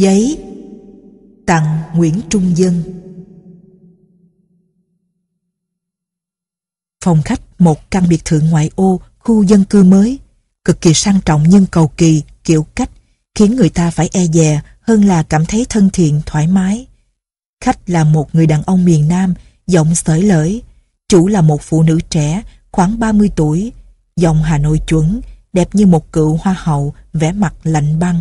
Giấy Tặng Nguyễn Trung Dân Phòng khách một căn biệt thự ngoại ô khu dân cư mới cực kỳ sang trọng nhưng cầu kỳ kiểu cách khiến người ta phải e dè hơn là cảm thấy thân thiện thoải mái khách là một người đàn ông miền Nam giọng sởi lởi chủ là một phụ nữ trẻ khoảng 30 tuổi giọng Hà Nội chuẩn đẹp như một cựu hoa hậu vẻ mặt lạnh băng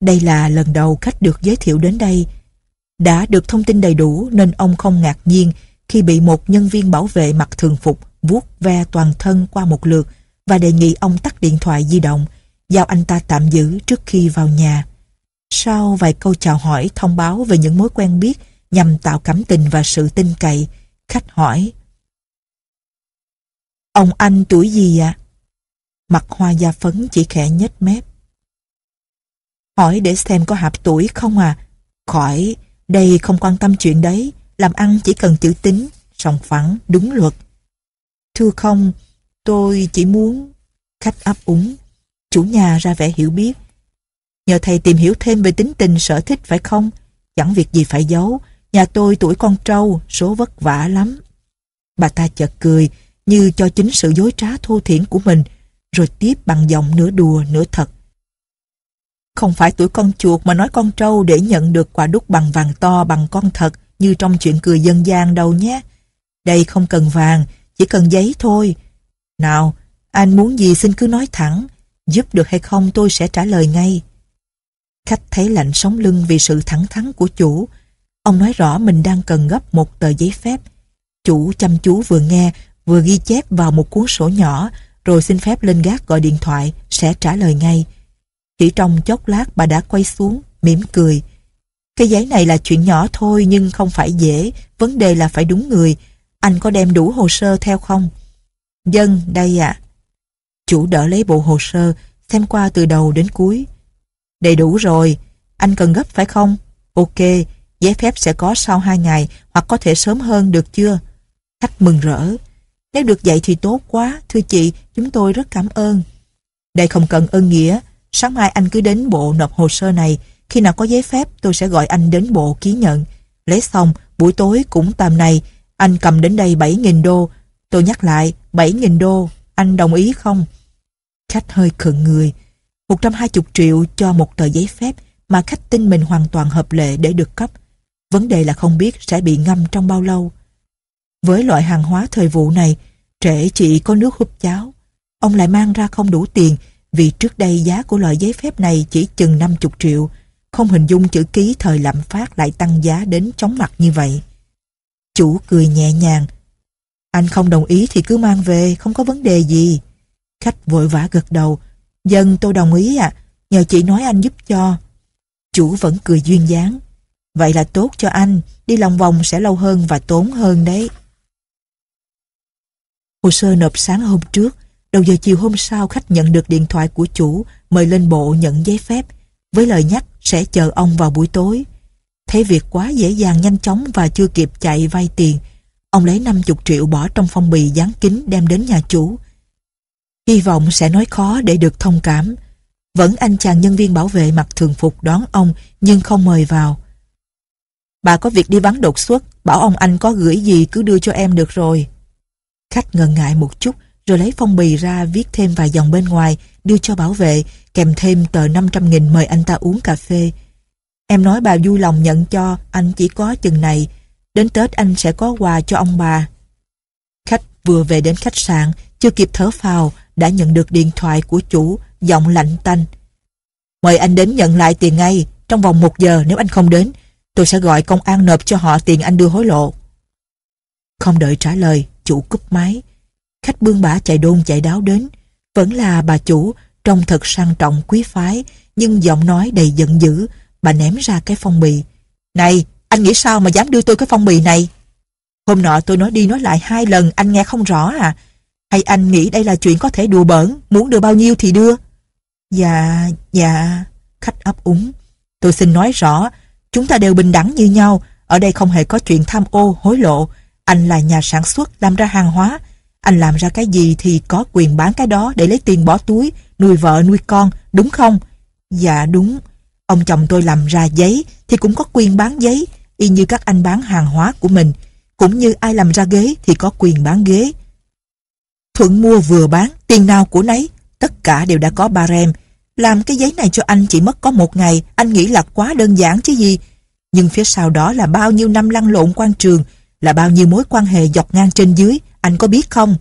đây là lần đầu khách được giới thiệu đến đây. Đã được thông tin đầy đủ nên ông không ngạc nhiên khi bị một nhân viên bảo vệ mặc thường phục vuốt ve toàn thân qua một lượt và đề nghị ông tắt điện thoại di động, giao anh ta tạm giữ trước khi vào nhà. Sau vài câu chào hỏi thông báo về những mối quen biết nhằm tạo cảm tình và sự tin cậy, khách hỏi Ông anh tuổi gì ạ? À? Mặt hoa da phấn chỉ khẽ nhếch mép hỏi để xem có hạp tuổi không à. Khỏi, đây không quan tâm chuyện đấy, làm ăn chỉ cần chữ tính, sòng phẳng, đúng luật. Thưa không, tôi chỉ muốn khách ấp úng. Chủ nhà ra vẻ hiểu biết. Nhờ thầy tìm hiểu thêm về tính tình sở thích phải không? Chẳng việc gì phải giấu, nhà tôi tuổi con trâu, số vất vả lắm. Bà ta chợt cười, như cho chính sự dối trá thô thiển của mình, rồi tiếp bằng giọng nửa đùa nửa thật không phải tuổi con chuột mà nói con trâu để nhận được quả đúc bằng vàng to bằng con thật như trong chuyện cười dân gian đâu nhé. Đây không cần vàng, chỉ cần giấy thôi. Nào, anh muốn gì xin cứ nói thẳng, giúp được hay không tôi sẽ trả lời ngay. Khách thấy lạnh sống lưng vì sự thẳng thắn của chủ. Ông nói rõ mình đang cần gấp một tờ giấy phép. Chủ chăm chú vừa nghe, vừa ghi chép vào một cuốn sổ nhỏ, rồi xin phép lên gác gọi điện thoại, sẽ trả lời ngay. Chỉ trong chốc lát bà đã quay xuống, mỉm cười. Cái giấy này là chuyện nhỏ thôi nhưng không phải dễ, vấn đề là phải đúng người. Anh có đem đủ hồ sơ theo không? Dân, đây ạ. Chủ đỡ lấy bộ hồ sơ, xem qua từ đầu đến cuối. Đầy đủ rồi, anh cần gấp phải không? Ok, giấy phép sẽ có sau 2 ngày hoặc có thể sớm hơn được chưa? Khách mừng rỡ. Nếu được vậy thì tốt quá, thưa chị, chúng tôi rất cảm ơn. Đây không cần ơn nghĩa, sáng mai anh cứ đến bộ nộp hồ sơ này khi nào có giấy phép tôi sẽ gọi anh đến bộ ký nhận lấy xong buổi tối cũng tầm này anh cầm đến đây 7.000 đô tôi nhắc lại 7.000 đô anh đồng ý không khách hơi khựng người 120 triệu cho một tờ giấy phép mà khách tin mình hoàn toàn hợp lệ để được cấp vấn đề là không biết sẽ bị ngâm trong bao lâu với loại hàng hóa thời vụ này trễ chỉ có nước húp cháo ông lại mang ra không đủ tiền vì trước đây giá của loại giấy phép này chỉ chừng 50 triệu, không hình dung chữ ký thời lạm phát lại tăng giá đến chóng mặt như vậy. Chủ cười nhẹ nhàng, anh không đồng ý thì cứ mang về, không có vấn đề gì. Khách vội vã gật đầu, dân tôi đồng ý ạ, nhờ chị nói anh giúp cho. Chủ vẫn cười duyên dáng, vậy là tốt cho anh, đi lòng vòng sẽ lâu hơn và tốn hơn đấy. Hồ sơ nộp sáng hôm trước, Đầu giờ chiều hôm sau khách nhận được điện thoại của chủ mời lên bộ nhận giấy phép với lời nhắc sẽ chờ ông vào buổi tối. Thấy việc quá dễ dàng nhanh chóng và chưa kịp chạy vay tiền ông lấy 50 triệu bỏ trong phong bì dán kín đem đến nhà chủ. Hy vọng sẽ nói khó để được thông cảm. Vẫn anh chàng nhân viên bảo vệ mặc thường phục đón ông nhưng không mời vào. Bà có việc đi vắng đột xuất, bảo ông anh có gửi gì cứ đưa cho em được rồi. Khách ngần ngại một chút rồi lấy phong bì ra viết thêm vài dòng bên ngoài, đưa cho bảo vệ, kèm thêm tờ 500.000 mời anh ta uống cà phê. Em nói bà vui lòng nhận cho, anh chỉ có chừng này, đến Tết anh sẽ có quà cho ông bà. Khách vừa về đến khách sạn, chưa kịp thở phào, đã nhận được điện thoại của chủ, giọng lạnh tanh. Mời anh đến nhận lại tiền ngay, trong vòng một giờ nếu anh không đến, tôi sẽ gọi công an nộp cho họ tiền anh đưa hối lộ. Không đợi trả lời, chủ cúp máy, khách bương bả chạy đôn chạy đáo đến vẫn là bà chủ trông thật sang trọng quý phái nhưng giọng nói đầy giận dữ bà ném ra cái phong bì này anh nghĩ sao mà dám đưa tôi cái phong bì này hôm nọ tôi nói đi nói lại hai lần anh nghe không rõ à hay anh nghĩ đây là chuyện có thể đùa bỡn muốn đưa bao nhiêu thì đưa dạ dạ khách ấp úng tôi xin nói rõ chúng ta đều bình đẳng như nhau ở đây không hề có chuyện tham ô hối lộ anh là nhà sản xuất làm ra hàng hóa anh làm ra cái gì thì có quyền bán cái đó để lấy tiền bỏ túi, nuôi vợ nuôi con, đúng không? Dạ đúng. Ông chồng tôi làm ra giấy thì cũng có quyền bán giấy, y như các anh bán hàng hóa của mình. Cũng như ai làm ra ghế thì có quyền bán ghế. Thuận mua vừa bán, tiền nào của nấy, tất cả đều đã có ba rem. Làm cái giấy này cho anh chỉ mất có một ngày, anh nghĩ là quá đơn giản chứ gì. Nhưng phía sau đó là bao nhiêu năm lăn lộn quan trường, là bao nhiêu mối quan hệ dọc ngang trên dưới, anh có biết không?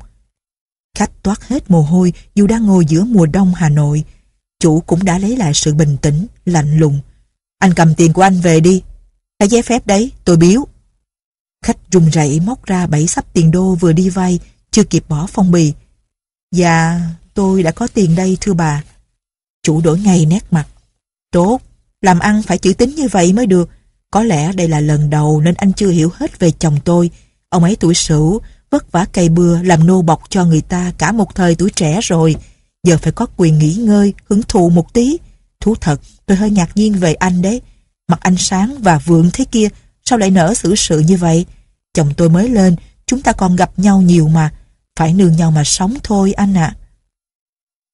Khách toát hết mồ hôi dù đang ngồi giữa mùa đông Hà Nội. Chủ cũng đã lấy lại sự bình tĩnh, lạnh lùng. Anh cầm tiền của anh về đi. Cái giấy phép đấy, tôi biếu. Khách run rẩy móc ra bảy sắp tiền đô vừa đi vay, chưa kịp bỏ phong bì. Dạ, tôi đã có tiền đây thưa bà. Chủ đổi ngay nét mặt. Tốt, làm ăn phải chữ tính như vậy mới được. Có lẽ đây là lần đầu nên anh chưa hiểu hết về chồng tôi. Ông ấy tuổi sửu, vất vả cày bừa làm nô bọc cho người ta cả một thời tuổi trẻ rồi giờ phải có quyền nghỉ ngơi hưởng thụ một tí thú thật tôi hơi ngạc nhiên về anh đấy mặt anh sáng và vượng thế kia sao lại nở xử sự như vậy chồng tôi mới lên chúng ta còn gặp nhau nhiều mà phải nương nhau mà sống thôi anh ạ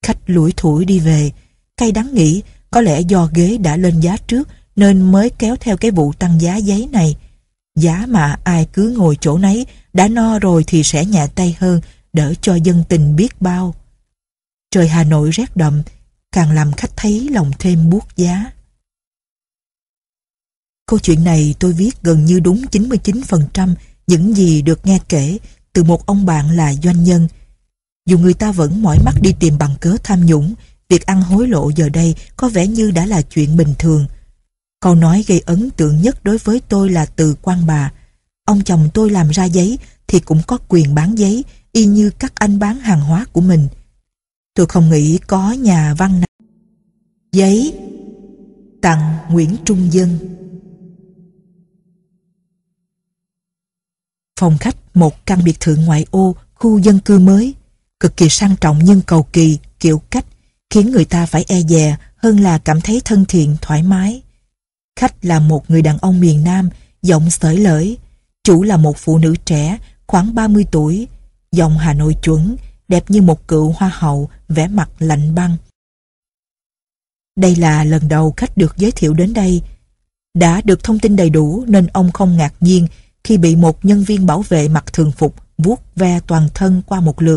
khách lủi thủi đi về cay đắng nghĩ có lẽ do ghế đã lên giá trước nên mới kéo theo cái vụ tăng giá giấy này Giá mà ai cứ ngồi chỗ nấy, đã no rồi thì sẽ nhẹ tay hơn, đỡ cho dân tình biết bao. Trời Hà Nội rét đậm, càng làm khách thấy lòng thêm buốt giá. Câu chuyện này tôi viết gần như đúng 99% những gì được nghe kể từ một ông bạn là doanh nhân. Dù người ta vẫn mỏi mắt đi tìm bằng cớ tham nhũng, việc ăn hối lộ giờ đây có vẻ như đã là chuyện bình thường. Câu nói gây ấn tượng nhất đối với tôi là từ quan bà. Ông chồng tôi làm ra giấy thì cũng có quyền bán giấy y như các anh bán hàng hóa của mình. Tôi không nghĩ có nhà văn nào. Giấy tặng Nguyễn Trung Dân Phòng khách một căn biệt thự ngoại ô khu dân cư mới cực kỳ sang trọng nhưng cầu kỳ kiểu cách khiến người ta phải e dè hơn là cảm thấy thân thiện thoải mái Khách là một người đàn ông miền Nam, giọng sởi lởi. Chủ là một phụ nữ trẻ, khoảng 30 tuổi, giọng Hà Nội chuẩn, đẹp như một cựu hoa hậu, vẻ mặt lạnh băng. Đây là lần đầu khách được giới thiệu đến đây. Đã được thông tin đầy đủ nên ông không ngạc nhiên khi bị một nhân viên bảo vệ mặc thường phục vuốt ve toàn thân qua một lượt.